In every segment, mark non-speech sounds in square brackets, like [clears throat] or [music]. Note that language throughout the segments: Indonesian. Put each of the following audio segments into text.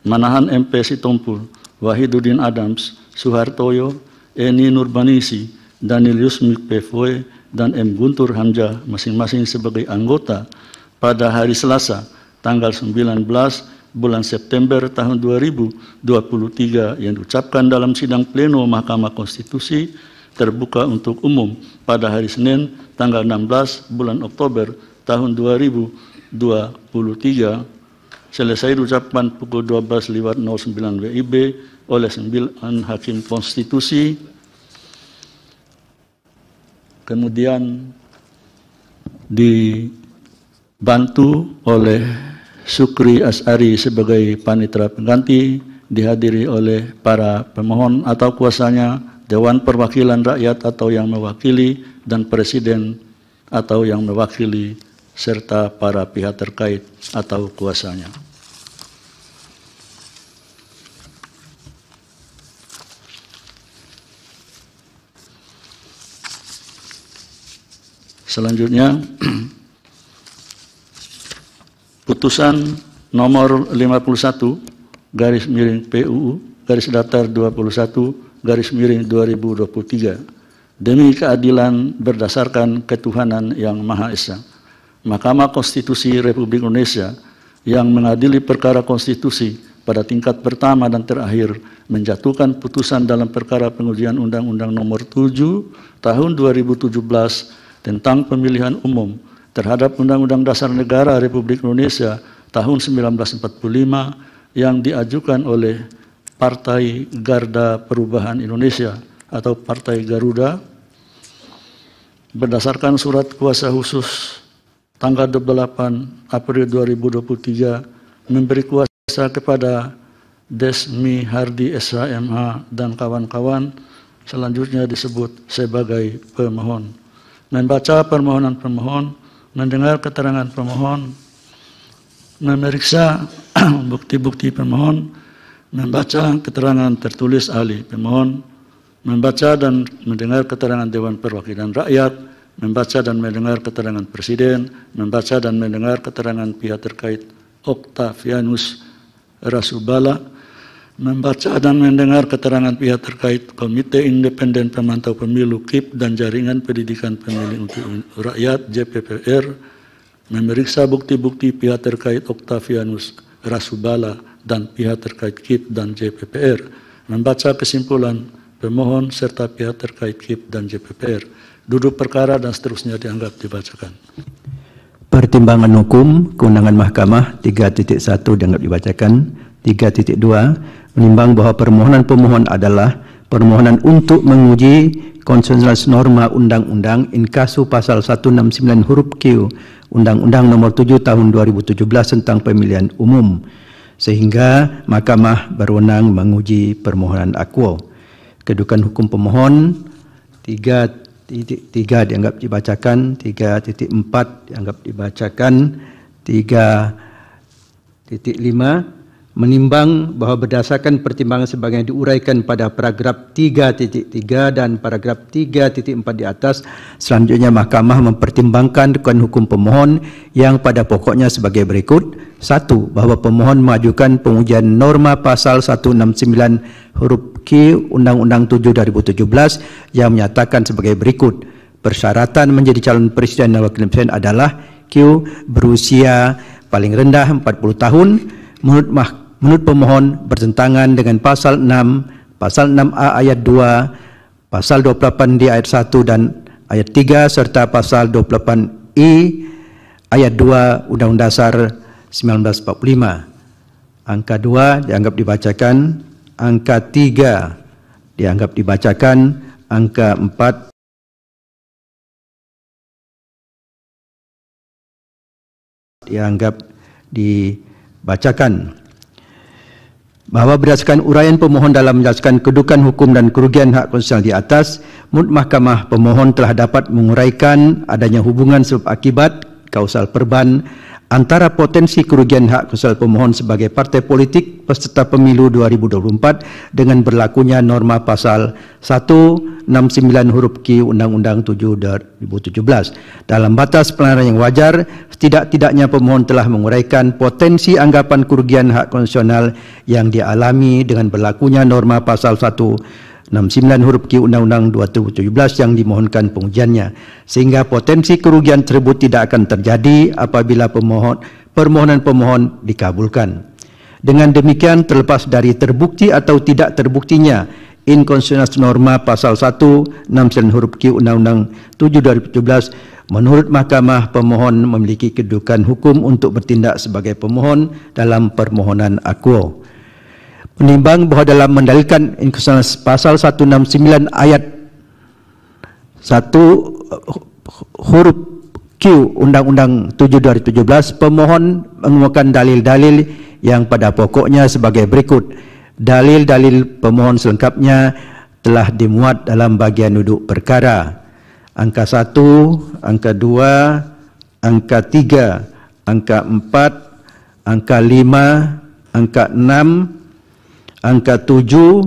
Manahan MP Sitompul, Wahiduddin Adams, Suhartoyo, Eni Nurbanisi, Danilius Mikpevoe, dan M. Guntur Hamja masing-masing sebagai anggota pada hari Selasa tanggal 19 bulan September tahun 2023 yang diucapkan dalam sidang pleno Mahkamah Konstitusi terbuka untuk umum pada hari Senin tanggal 16 bulan Oktober tahun 2023 selesai diucapkan pukul 12.09 WIB oleh sembilan Hakim Konstitusi. Kemudian dibantu oleh Sukri Asari sebagai panitra pengganti, dihadiri oleh para pemohon atau kuasanya, Dewan Perwakilan Rakyat atau yang mewakili, dan Presiden atau yang mewakili serta para pihak terkait atau kuasanya. Selanjutnya [clears throat] putusan nomor 51 garis miring PUU garis datar 21 garis miring 2023 demi keadilan berdasarkan ketuhanan yang Maha Esa. Mahkamah Konstitusi Republik Indonesia yang mengadili perkara konstitusi pada tingkat pertama dan terakhir menjatuhkan putusan dalam perkara pengujian Undang-Undang Nomor 7 Tahun 2017 tentang Pemilihan Umum terhadap Undang-Undang Dasar Negara Republik Indonesia tahun 1945 yang diajukan oleh Partai Garda Perubahan Indonesia atau Partai Garuda berdasarkan surat kuasa khusus tanggal 28 April 2023 memberi kuasa kepada Desmi Hardi SHMH dan kawan-kawan selanjutnya disebut sebagai pemohon. Membaca permohonan pemohon, mendengar keterangan pemohon, memeriksa [clears throat] bukti-bukti pemohon, membaca keterangan tertulis ahli pemohon, membaca dan mendengar keterangan Dewan Perwakilan Rakyat, membaca dan mendengar keterangan Presiden, membaca dan mendengar keterangan pihak terkait Octavianus Rasubala, membaca dan mendengar keterangan pihak terkait Komite Independen Pemantau Pemilu KIP dan Jaringan Pendidikan Pemilih untuk Rakyat JPPR, memeriksa bukti-bukti pihak terkait Octavianus Rasubala dan pihak terkait KIP dan JPPR, membaca kesimpulan pemohon serta pihak terkait KIP dan JPPR, duduk perkara dan seterusnya dianggap dibacakan. Pertimbangan hukum kewenangan mahkamah 3.1 dianggap dibacakan. 3.2 menimbang bahwa permohonan pemohon adalah permohonan untuk menguji konsensus norma undang-undang inkasu pasal 169 huruf Q Undang-Undang Nomor 7 Tahun 2017 tentang Pemilihan Umum sehingga mahkamah berwenang menguji permohonan akuo. Kedudukan hukum pemohon tiga dianggap dibacakan, tiga titik empat dianggap dibacakan, tiga titik lima menimbang bahwa berdasarkan pertimbangan sebagai diuraikan pada paragraf 3.3 dan paragraf 3.4 di atas selanjutnya mahkamah mempertimbangkan dukungan hukum pemohon yang pada pokoknya sebagai berikut satu bahwa pemohon mengajukan pengujian norma pasal 169 huruf memiliki Undang-Undang 7 2017 yang menyatakan sebagai berikut. Persyaratan menjadi calon presiden dan wakil presiden adalah Q berusia paling rendah 40 tahun menurut mah, menurut pemohon bertentangan dengan pasal 6, pasal 6A ayat 2, pasal 28 di ayat 1 dan ayat 3 serta pasal 28I ayat 2 Undang-Undang Dasar 1945. Angka 2 dianggap dibacakan angka 3 dianggap dibacakan, angka 4 dianggap dibacakan bahwa berdasarkan uraian pemohon dalam menjelaskan kedudukan hukum dan kerugian hak konstitusional di atas, menurut mahkamah pemohon telah dapat menguraikan adanya hubungan sebab akibat kausal perban antara potensi kerugian hak kesal pemohon sebagai partai politik peserta pemilu 2024 dengan berlakunya norma pasal 169 huruf Q Undang-Undang 7 2017. Dalam batas pelanggaran yang wajar, setidak-tidaknya pemohon telah menguraikan potensi anggapan kerugian hak konstitusional yang dialami dengan berlakunya norma pasal 1 69 huruf Q Undang-Undang 2017 yang dimohonkan pengujiannya sehingga potensi kerugian tersebut tidak akan terjadi apabila pemohon permohonan pemohon dikabulkan. Dengan demikian terlepas dari terbukti atau tidak terbuktinya inkonstitusionalitas norma pasal 1 69 huruf Q Undang-Undang 7 2017 menurut mahkamah pemohon memiliki kedudukan hukum untuk bertindak sebagai pemohon dalam permohonan akuo menimbang bahwa dalam mendalilkan pasal 169 ayat 1 huruf Q Undang-Undang 7 2017 pemohon mengemukakan dalil-dalil yang pada pokoknya sebagai berikut dalil-dalil pemohon selengkapnya telah dimuat dalam bagian duduk perkara angka 1 angka 2 angka 3 angka 4 angka 5 angka 6 Angka tujuh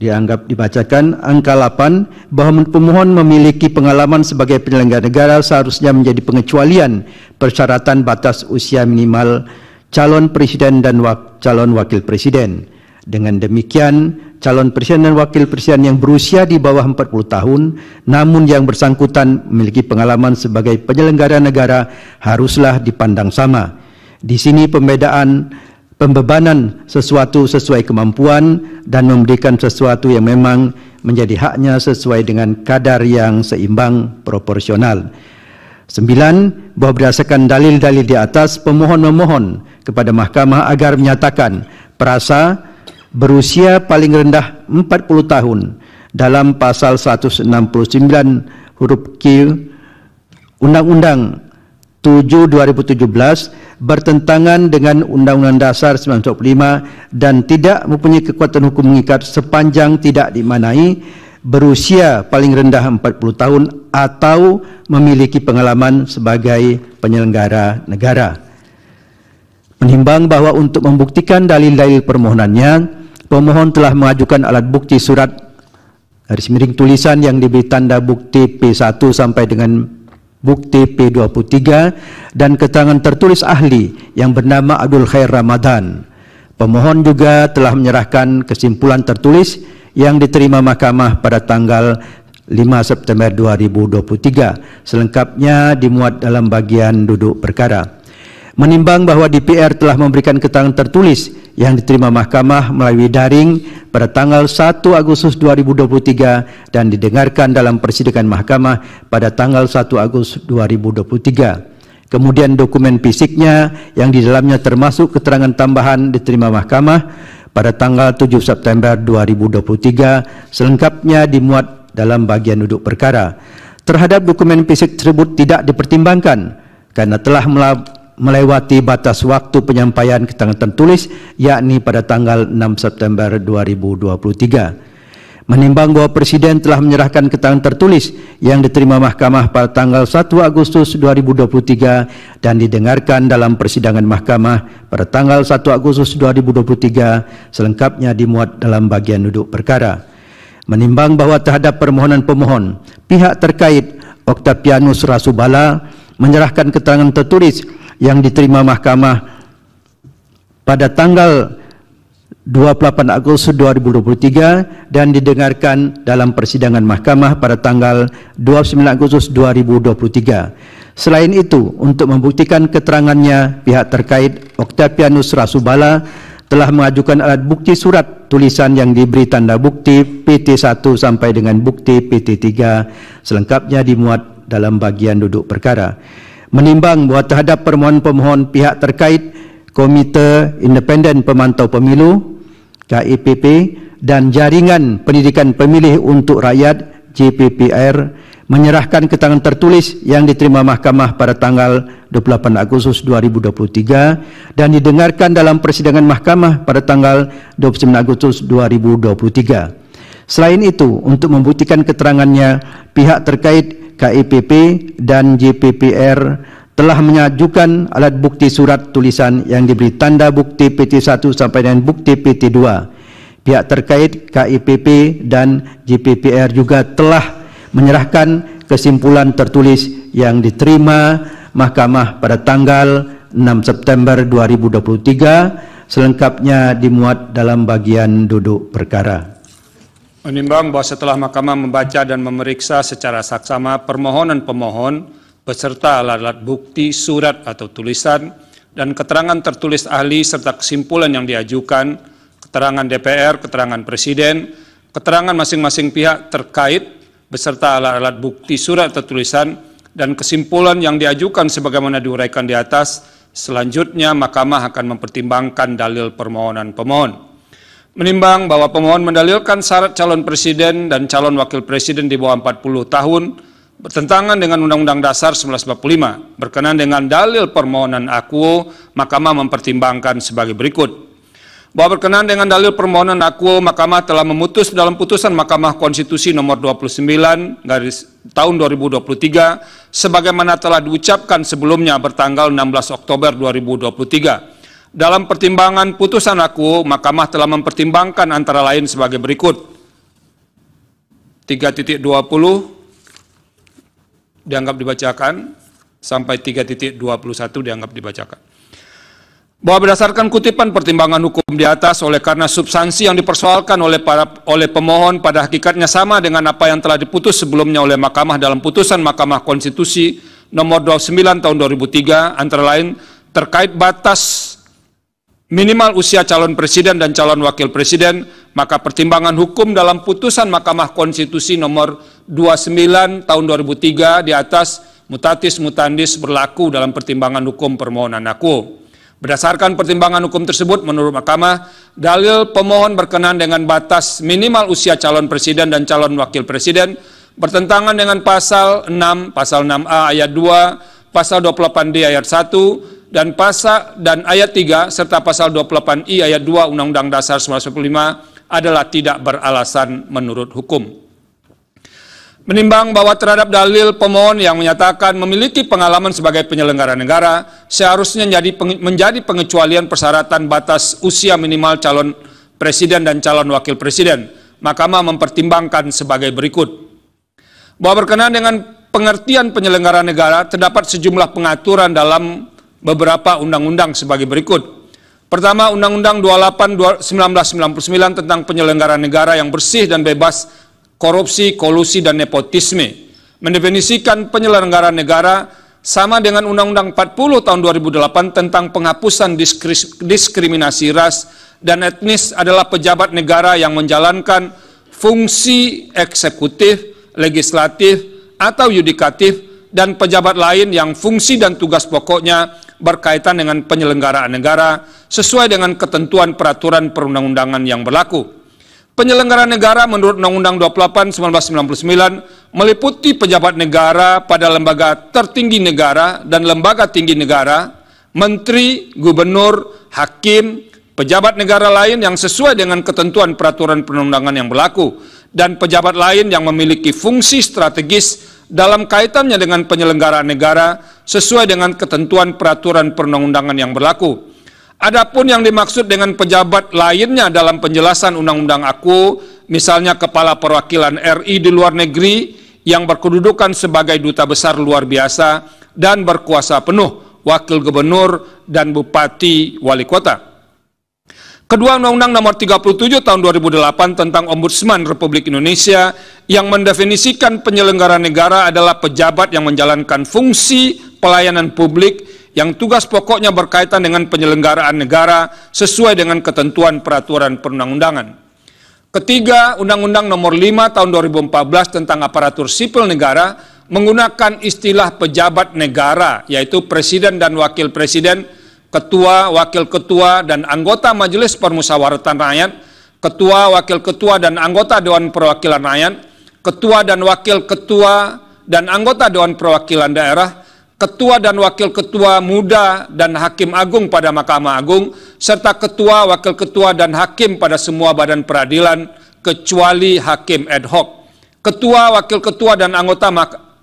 dianggap dibacakan. Angka 8 bahwa pemohon memiliki pengalaman sebagai penyelenggara negara seharusnya menjadi pengecualian persyaratan batas usia minimal calon presiden dan wak calon wakil presiden. Dengan demikian, calon presiden dan wakil presiden yang berusia di bawah 40 tahun, namun yang bersangkutan memiliki pengalaman sebagai penyelenggara negara haruslah dipandang sama. Di sini pembedaan pembebanan sesuatu sesuai kemampuan dan memberikan sesuatu yang memang menjadi haknya sesuai dengan kadar yang seimbang proporsional. Sembilan, bahawa berdasarkan dalil-dalil di atas, pemohon memohon kepada mahkamah agar menyatakan perasa berusia paling rendah 40 tahun dalam pasal 169 huruf Q Undang-Undang 7 2017 bertentangan dengan Undang-Undang Dasar 1945 dan tidak mempunyai kekuatan hukum mengikat sepanjang tidak dimanai berusia paling rendah 40 tahun atau memiliki pengalaman sebagai penyelenggara negara. Menimbang bahwa untuk membuktikan dalil-dalil permohonannya, pemohon telah mengajukan alat bukti surat garis miring tulisan yang diberi tanda bukti P1 sampai dengan bukti P23 dan keterangan tertulis ahli yang bernama Abdul Khair Ramadan. Pemohon juga telah menyerahkan kesimpulan tertulis yang diterima mahkamah pada tanggal 5 September 2023 selengkapnya dimuat dalam bagian duduk perkara. Menimbang bahwa DPR telah memberikan keterangan tertulis yang diterima mahkamah melalui daring pada tanggal 1 Agustus 2023 dan didengarkan dalam persidangan mahkamah pada tanggal 1 Agustus 2023. Kemudian dokumen fisiknya yang di dalamnya termasuk keterangan tambahan diterima mahkamah pada tanggal 7 September 2023 selengkapnya dimuat dalam bagian duduk perkara. Terhadap dokumen fisik tersebut tidak dipertimbangkan karena telah melewati batas waktu penyampaian keterangan tulis yakni pada tanggal 6 September 2023. Menimbang bahwa Presiden telah menyerahkan keterangan tertulis yang diterima Mahkamah pada tanggal 1 Agustus 2023 dan didengarkan dalam persidangan Mahkamah pada tanggal 1 Agustus 2023 selengkapnya dimuat dalam bagian duduk perkara. Menimbang bahwa terhadap permohonan pemohon, pihak terkait Oktavianus Rasubala menyerahkan keterangan tertulis yang diterima mahkamah pada tanggal 28 Agustus 2023 dan didengarkan dalam persidangan mahkamah pada tanggal 29 Agustus 2023. Selain itu, untuk membuktikan keterangannya, pihak terkait Oktavianus Rasubala telah mengajukan alat bukti surat tulisan yang diberi tanda bukti PT1 sampai dengan bukti PT3 selengkapnya dimuat dalam bagian duduk perkara menimbang bahawa terhadap permohonan pemohon pihak terkait Komite Independen Pemantau Pemilu KIPP dan Jaringan Pendidikan Pemilih untuk Rakyat JPPR menyerahkan keterangan tertulis yang diterima mahkamah pada tanggal 28 Agustus 2023 dan didengarkan dalam persidangan mahkamah pada tanggal 29 Agustus 2023. Selain itu, untuk membuktikan keterangannya, pihak terkait KIPP dan JPPR telah menyajukan alat bukti surat tulisan yang diberi tanda bukti PT1 sampai dengan bukti PT2. Pihak terkait KIPP dan JPPR juga telah menyerahkan kesimpulan tertulis yang diterima Mahkamah pada tanggal 6 September 2023 selengkapnya dimuat dalam bagian duduk perkara. Menimbang bahwa setelah mahkamah membaca dan memeriksa secara saksama permohonan pemohon beserta alat-alat bukti, surat atau tulisan, dan keterangan tertulis ahli serta kesimpulan yang diajukan, keterangan DPR, keterangan Presiden, keterangan masing-masing pihak terkait beserta alat-alat bukti surat atau tulisan dan kesimpulan yang diajukan sebagaimana diuraikan di atas, selanjutnya mahkamah akan mempertimbangkan dalil permohonan pemohon menimbang bahwa pemohon mendalilkan syarat calon presiden dan calon wakil presiden di bawah 40 tahun bertentangan dengan Undang-Undang Dasar 1945. Berkenan dengan dalil permohonan aku, Mahkamah mempertimbangkan sebagai berikut. Bahwa berkenan dengan dalil permohonan aku, Mahkamah telah memutus dalam putusan Mahkamah Konstitusi nomor 29 garis tahun 2023 sebagaimana telah diucapkan sebelumnya bertanggal 16 Oktober 2023 dalam pertimbangan putusan aku, Mahkamah telah mempertimbangkan antara lain sebagai berikut. 3.20 dianggap dibacakan sampai 3.21 dianggap dibacakan. Bahwa berdasarkan kutipan pertimbangan hukum di atas oleh karena substansi yang dipersoalkan oleh para oleh pemohon pada hakikatnya sama dengan apa yang telah diputus sebelumnya oleh Mahkamah dalam putusan Mahkamah Konstitusi nomor 29 tahun 2003 antara lain terkait batas minimal usia calon presiden dan calon wakil presiden, maka pertimbangan hukum dalam putusan Mahkamah Konstitusi nomor 29 tahun 2003 di atas mutatis mutandis berlaku dalam pertimbangan hukum permohonan aku. Berdasarkan pertimbangan hukum tersebut, menurut Mahkamah, dalil pemohon berkenan dengan batas minimal usia calon presiden dan calon wakil presiden bertentangan dengan pasal 6, pasal 6A ayat 2, pasal 28D ayat 1, dan pasal dan ayat 3 serta pasal 28i ayat 2 Undang-Undang Dasar 1945 adalah tidak beralasan menurut hukum. Menimbang bahwa terhadap dalil pemohon yang menyatakan memiliki pengalaman sebagai penyelenggara negara, seharusnya menjadi, menjadi pengecualian persyaratan batas usia minimal calon presiden dan calon wakil presiden. Mahkamah mempertimbangkan sebagai berikut. Bahwa berkenaan dengan pengertian penyelenggara negara, terdapat sejumlah pengaturan dalam beberapa undang-undang sebagai berikut. Pertama, Undang-Undang 28 1999 tentang penyelenggaraan negara yang bersih dan bebas korupsi, kolusi, dan nepotisme. Mendefinisikan penyelenggaraan negara sama dengan Undang-Undang 40 tahun 2008 tentang penghapusan diskriminasi ras dan etnis adalah pejabat negara yang menjalankan fungsi eksekutif, legislatif, atau yudikatif dan pejabat lain yang fungsi dan tugas pokoknya berkaitan dengan penyelenggaraan negara sesuai dengan ketentuan peraturan perundang-undangan yang berlaku. Penyelenggara negara menurut Undang-Undang 28 1999 meliputi pejabat negara pada lembaga tertinggi negara dan lembaga tinggi negara, menteri, gubernur, hakim, pejabat negara lain yang sesuai dengan ketentuan peraturan perundang-undangan yang berlaku, dan pejabat lain yang memiliki fungsi strategis dalam kaitannya dengan penyelenggaraan negara sesuai dengan ketentuan peraturan perundang-undangan yang berlaku. Adapun yang dimaksud dengan pejabat lainnya dalam penjelasan undang-undang aku, misalnya kepala perwakilan RI di luar negeri yang berkedudukan sebagai duta besar luar biasa dan berkuasa penuh, wakil gubernur dan bupati wali kota. Kedua Undang-Undang Nomor 37 Tahun 2008 tentang Ombudsman Republik Indonesia yang mendefinisikan penyelenggara negara adalah pejabat yang menjalankan fungsi pelayanan publik yang tugas pokoknya berkaitan dengan penyelenggaraan negara sesuai dengan ketentuan peraturan perundang-undangan. Ketiga, Undang-Undang Nomor 5 Tahun 2014 tentang Aparatur Sipil Negara menggunakan istilah pejabat negara yaitu presiden dan wakil presiden ketua, wakil ketua, dan anggota Majelis Permusyawaratan Rakyat, ketua, wakil ketua, dan anggota Dewan Perwakilan Rakyat, ketua dan wakil ketua, dan anggota Dewan Perwakilan Daerah, ketua dan wakil ketua muda dan hakim agung pada Mahkamah Agung, serta ketua, wakil ketua, dan hakim pada semua badan peradilan, kecuali hakim ad hoc. Ketua, wakil ketua, dan anggota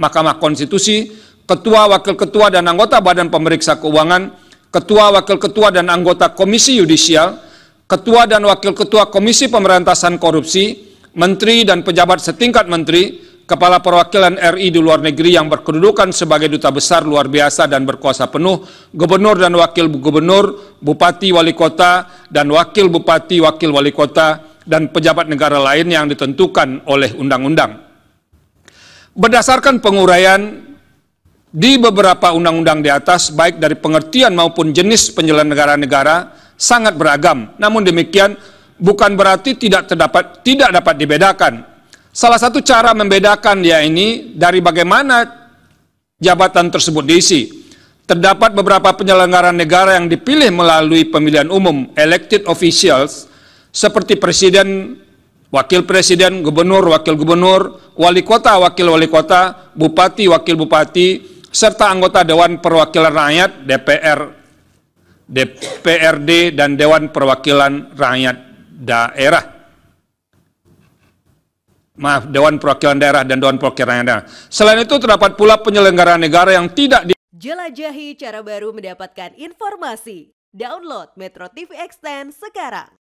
Mahkamah Konstitusi, ketua, wakil ketua, dan anggota Badan Pemeriksa Keuangan, ketua, wakil ketua, dan anggota komisi yudisial, ketua dan wakil ketua komisi pemberantasan korupsi, menteri dan pejabat setingkat menteri, kepala perwakilan RI di luar negeri yang berkedudukan sebagai duta besar luar biasa dan berkuasa penuh, gubernur dan wakil gubernur, bupati, wali kota, dan wakil bupati, wakil wali kota, dan pejabat negara lain yang ditentukan oleh undang-undang. Berdasarkan penguraian di beberapa undang-undang di atas, baik dari pengertian maupun jenis penyelenggara negara, sangat beragam. Namun demikian, bukan berarti tidak terdapat tidak dapat dibedakan. Salah satu cara membedakan ya ini dari bagaimana jabatan tersebut diisi. Terdapat beberapa penyelenggara negara yang dipilih melalui pemilihan umum, elected officials, seperti presiden, wakil presiden, gubernur, wakil gubernur, wali kota, wakil wali kota, bupati, wakil bupati, serta anggota Dewan Perwakilan Rakyat DPR DPRD dan Dewan Perwakilan Rakyat Daerah. Maaf, Dewan Perwakilan Daerah dan Dewan Perwakilan Daerah. Selain itu terdapat pula penyelenggara negara yang tidak di Jelajahi cara baru mendapatkan informasi. Download Metro TV Extend sekarang.